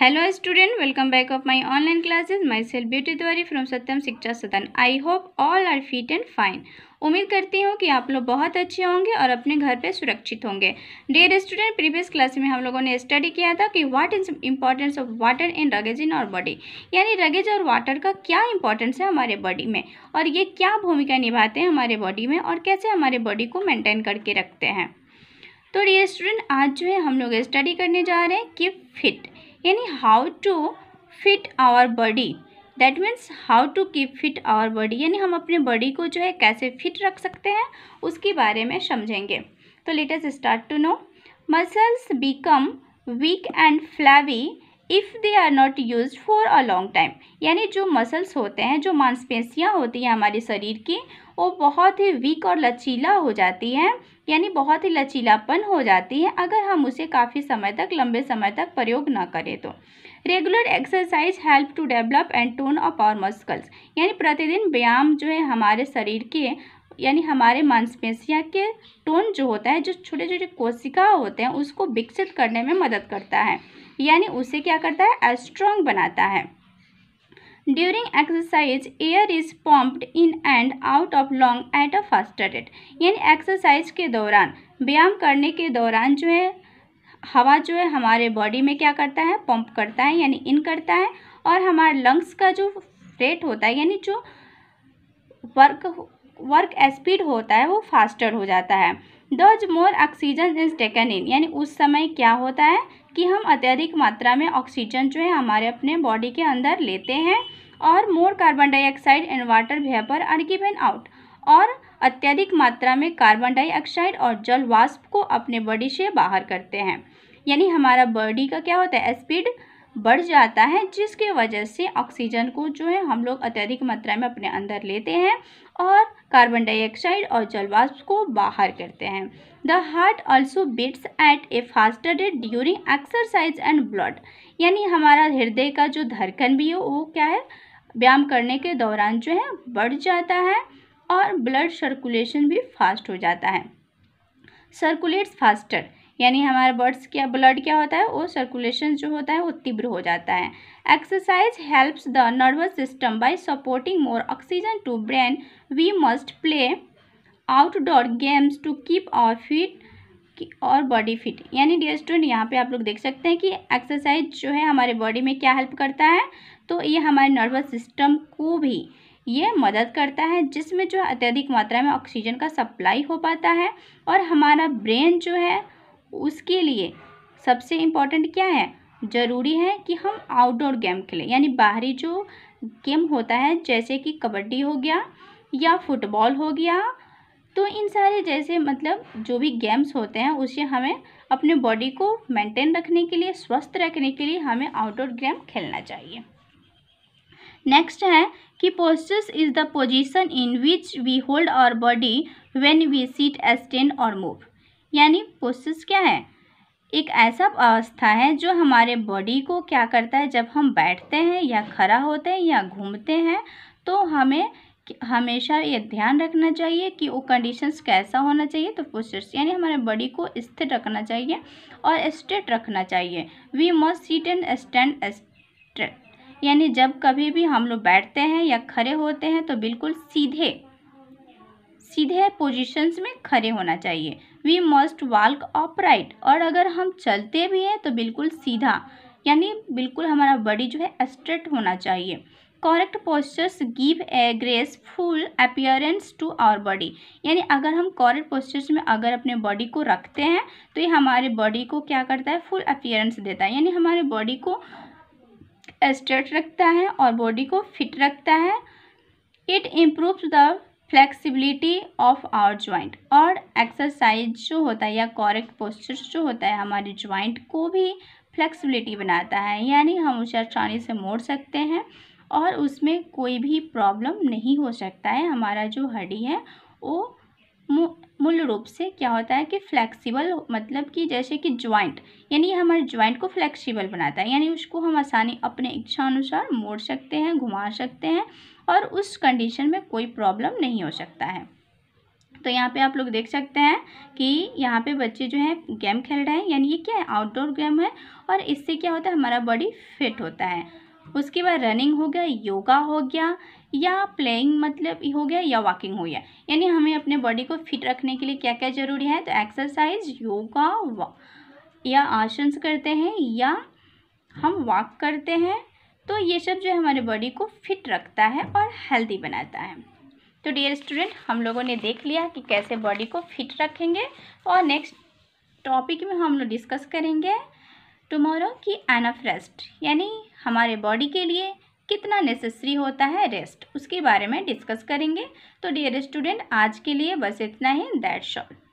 hello student welcome back of my online classes myself Beauty Tiwari from Satyam Shiksha Sadan I hope all are fit and fine उम्मीद करती हूँ कि आप लोग बहुत अच्छे होंगे और अपने घर पे सुरक्षित होंगे डियर स्टूडेंट प्रीवियस क्लास में हम लोगों ने स्टडी किया था कि what is importance of water and roughage in our body यानी रगेज और वाटर का क्या इंपॉर्टेंस है हमारे बॉडी में और ये क्या भूमिका निभाते हैं हमारे बॉडी में और कैसे हमारे बॉडी को मेनटेन करके रखते हैं तो डियर स्टूडेंट आज जो है हम लोग स्टडी करने जा रहे हैं कि फिट यानी how to fit our body that means how to keep fit our body यानी हम अपने बॉडी को जो है कैसे फिट रख सकते हैं उसके बारे में समझेंगे तो let's start to know muscles become weak and flabby if they are not use for a long time यानी जो मसल्स होते हैं जो मांसपेशियाँ होती हैं हमारे शरीर की वो बहुत ही वीक और लचीला हो जाती है यानी बहुत ही लचीलापन हो जाती है अगर हम उसे काफ़ी समय तक लंबे समय तक प्रयोग ना करें तो regular exercise help to develop and tone up our muscles यानी प्रतिदिन व्यायाम जो है हमारे शरीर के यानी हमारे मांसपेशियाँ के टोन जो होता है जो छोटे छोटे कोशिका होते हैं उसको विकसित करने में मदद करता है यानी उसे क्या करता है स्ट्रॉन्ग बनाता है during exercise air is pumped in and out of lungs at a faster rate यानी एक्सरसाइज के दौरान व्यायाम करने के दौरान जो है हवा जो है हमारे बॉडी में क्या करता है पंप करता है यानी इन करता है और हमारे लंग्स का जो रेट होता है यानी जो वर्क वर्क स्पीड होता है वो फास्टर हो जाता है thus more oxygen is taken in यानी उस समय क्या होता है कि हम अत्यधिक मात्रा में ऑक्सीजन जो है हमारे अपने बॉडी के अंदर लेते हैं और more carbon dioxide and water vapour are given out और अत्यधिक मात्रा में कार्बन डाइऑक्साइड और जल वाष्प को अपने बॉडी से बाहर करते हैं यानी हमारा बॉडी का क्या होता है स्पीड बढ़ जाता है जिसके वजह से ऑक्सीजन को जो है हम लोग अत्यधिक मात्रा में अपने अंदर लेते हैं और कार्बन डाइऑक्साइड और जलवाष्प को बाहर करते हैं the heart also beats at a faster rate during exercise and blood यानी हमारा हृदय का जो धड़कन भी है वो क्या है व्यायाम करने के दौरान जो है बढ़ जाता है और ब्लड सर्कुलेशन भी फास्ट हो जाता है सर्कुलेट्स फास्टर यानी हमारे बर्ड्स क्या ब्लड क्या होता है वो सर्कुलेशन जो होता है वो तीव्र हो जाता है exercise helps the nervous system by supporting more oxygen to brain we must play outdoor games to keep our fit और बॉडी फिट यानी डियर स्टूडेंट यहाँ पे आप लोग देख सकते हैं कि एक्सरसाइज जो है हमारे बॉडी में क्या हेल्प करता है तो ये हमारे नर्वस सिस्टम को भी ये मदद करता है जिसमें जो अत्यधिक मात्रा में ऑक्सीजन का सप्लाई हो पाता है और हमारा ब्रेन जो है उसके लिए सबसे इम्पॉर्टेंट क्या है ज़रूरी है कि हम आउटडोर गेम खेलें यानी बाहरी जो गेम होता है जैसे कि कबड्डी हो गया या फुटबॉल हो गया तो इन सारे जैसे मतलब जो भी गेम्स होते हैं उसे हमें अपने बॉडी को मेंटेन रखने के लिए स्वस्थ रखने के लिए हमें आउटडोर गेम खेलना चाहिए नेक्स्ट है कि postures is the position in which we hold our body when we sit stand और मूव यानी प्रोसेस क्या है एक ऐसा अवस्था है जो हमारे बॉडी को क्या करता है जब हम बैठते हैं या खड़ा होते हैं या घूमते हैं तो हमें हमेशा ये ध्यान रखना चाहिए कि वो कंडीशंस कैसा होना चाहिए तो पोस्टर्स यानी हमारे बॉडी को स्थिर रखना चाहिए और स्ट्रेट रखना चाहिए we must sit and stand straight यानी जब कभी भी हम लोग बैठते हैं या खड़े होते हैं तो बिल्कुल सीधे सीधे पोजीशंस में खड़े होना चाहिए वी मस्ट वाल्क ऑपराइट और अगर हम चलते भी हैं तो बिल्कुल सीधा यानी बिल्कुल हमारा बॉडी जो है स्ट्रेट होना चाहिए correct postures give a graceful appearance to our body यानी अगर हम करेक्ट पोस्चर्स में अगर अपने बॉडी को रखते हैं तो ये हमारे बॉडी को क्या करता है फुल अपियरेंस देता है यानी हमारे बॉडी को स्ट्रेट रखता है और बॉडी को फिट रखता है it improves the flexibility of our joint और एक्सरसाइज जो होता है या कॉरेक्ट पोस्चर जो होता है हमारे ज्वाइंट को भी फ्लेक्सिबिलिटी बनाता है यानी हम उसे आसानी से मोड़ सकते हैं और उसमें कोई भी प्रॉब्लम नहीं हो सकता है हमारा जो हड्डी है वो मूल रूप से क्या होता है कि फ्लेक्सिबल मतलब कि जैसे कि ज्वाइंट यानी हमारे ज्वाइंट को फ्लेक्सिबल बनाता है यानी उसको हम आसानी अपने इच्छा अनुसार मोड़ सकते हैं घुमा सकते हैं और उस कंडीशन में कोई प्रॉब्लम नहीं हो सकता है तो यहाँ पे आप लोग देख सकते हैं कि यहाँ पे बच्चे जो हैं गेम खेल रहे हैं यानी ये क्या है आउटडोर गेम है और इससे क्या होता है हमारा बॉडी फिट होता है उसके बाद रनिंग हो गया योगा हो गया या प्लेइंग मतलब हो गया या वॉकिंग हो गया यानी हमें अपने बॉडी को फिट रखने के लिए क्या क्या ज़रूरी है तो एक्सरसाइज योगा या आसन्स करते हैं या हम वॉक करते हैं तो ये सब जो है हमारे बॉडी को फिट रखता है और हेल्दी बनाता है तो डियर स्टूडेंट हम लोगों ने देख लिया कि कैसे बॉडी को फिट रखेंगे और नेक्स्ट टॉपिक में हम लोग डिस्कस करेंगे टुमारो की एनफ रेस्ट यानी हमारे बॉडी के लिए कितना नेसेसरी होता है रेस्ट उसके बारे में डिस्कस करेंगे तो डियर स्टूडेंट आज के लिए बस इतना ही दैट शॉर्ट